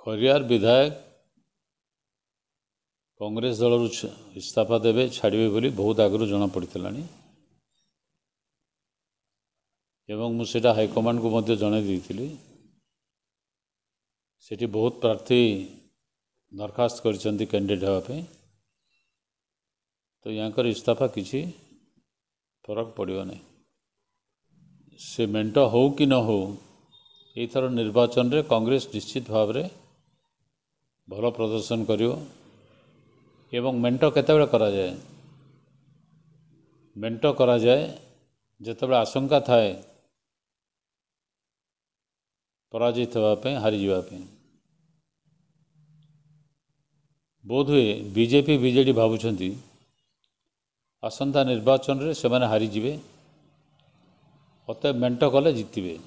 खरीयार विधायक कांग्रेस दल रु इस्तफा देवे छाड़े बोली बहुत आगु जमापड़ा मुझा हाइकमाण को जन से बहुत प्रार्थी दरखास्त करडेट हाँपी तो यहाँ इस्तफा किसी फरक पड़े ना से मेट हो कि न हो यह निर्वाचन में कांग्रेस निश्चित भाव में ଭଲ ପ୍ରଦର୍ଶନ କରିବ ଏବଂ ମେଣ୍ଟ କେତେବେଳେ କରାଯାଏ ମେଣ୍ଟ କରାଯାଏ ଯେତେବେଳେ ଆଶଙ୍କା ଥାଏ ପରାଜିତ ହେବା ପାଇଁ ହାରିଯିବା ପାଇଁ ବୋଧହୁଏ ବିଜେପି ବିଜେଡ଼ି ଭାବୁଛନ୍ତି ଆସନ୍ତା ନିର୍ବାଚନରେ ସେମାନେ ହାରିଯିବେ ଅତଏବ ମେଣ୍ଟ କଲେ ଜିତିବେ